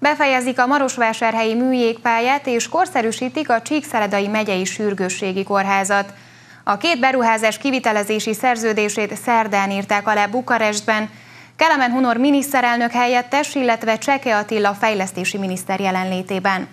Befejezik a Marosvásárhelyi műjégpályát és korszerűsítik a Csíkszeredai megyei sürgősségi kórházat. A két beruházás kivitelezési szerződését szerdán írták alá Bukarestben. Kelemen Hunor miniszterelnök helyettes, illetve Cseke Attila fejlesztési miniszter jelenlétében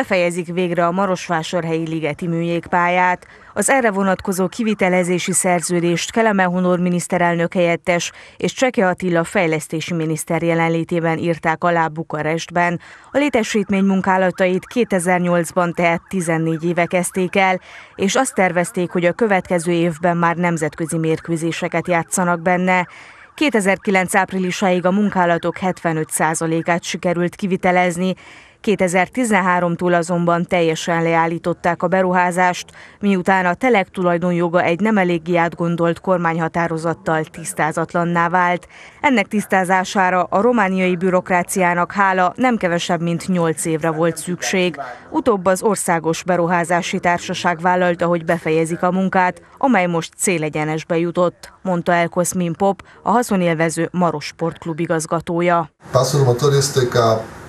befejezik végre a Marosvásárhelyi ligeti műjégpályát. Az erre vonatkozó kivitelezési szerződést Keleme Honor miniszterelnök helyettes és Cseke Attila fejlesztési miniszter jelenlétében írták alá Bukarestben. A létesítmény munkálatait 2008-ban tehát 14 éve kezdték el, és azt tervezték, hogy a következő évben már nemzetközi mérkőzéseket játszanak benne. 2009 áprilisáig a munkálatok 75%-át sikerült kivitelezni, 2013-tól azonban teljesen leállították a beruházást, miután a telek tulajdonjoga egy nem eléggé átgondolt kormányhatározattal tisztázatlanná vált. Ennek tisztázására a romániai bürokráciának hála nem kevesebb, mint 8 évre volt szükség. Utóbb az Országos Beruházási Társaság vállalta, hogy befejezik a munkát, amely most célegyenesbe jutott, mondta el Pop, a haszonélvező Maros Sportklub igazgatója.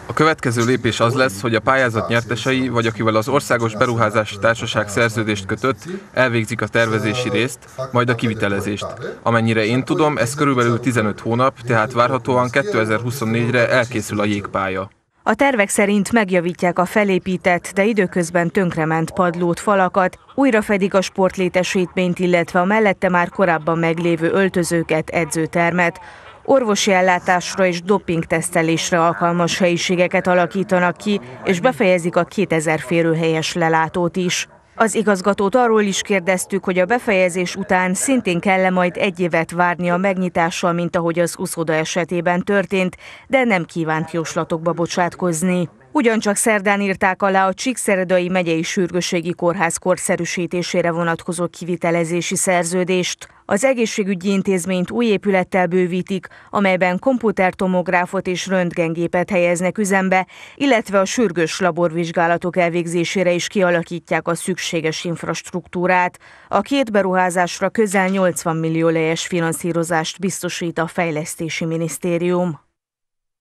A következő lépés az lesz, hogy a pályázat nyertesei, vagy akivel az Országos Beruházási Társaság szerződést kötött, elvégzik a tervezési részt, majd a kivitelezést. Amennyire én tudom, ez körülbelül 15 hónap, tehát várhatóan 2024-re elkészül a jégpálya. A tervek szerint megjavítják a felépített, de időközben tönkrement padlót, falakat, újra fedik a sportlétesítményt, illetve a mellette már korábban meglévő öltözőket, edzőtermet orvosi ellátásra és dopingtesztelésre alkalmas helyiségeket alakítanak ki, és befejezik a 2000 férőhelyes lelátót is. Az igazgatót arról is kérdeztük, hogy a befejezés után szintén kell majd egy évet várni a megnyitással, mint ahogy az uszoda esetében történt, de nem kívánt jóslatokba bocsátkozni. Ugyancsak szerdán írták alá a Csíkszeredai megyei sürgőségi kórház korszerűsítésére vonatkozó kivitelezési szerződést. Az egészségügyi intézményt új épülettel bővítik, amelyben komputertomográfot és röntgengépet helyeznek üzembe, illetve a sürgős laborvizsgálatok elvégzésére is kialakítják a szükséges infrastruktúrát. A két beruházásra közel 80 millió lejes finanszírozást biztosít a Fejlesztési Minisztérium.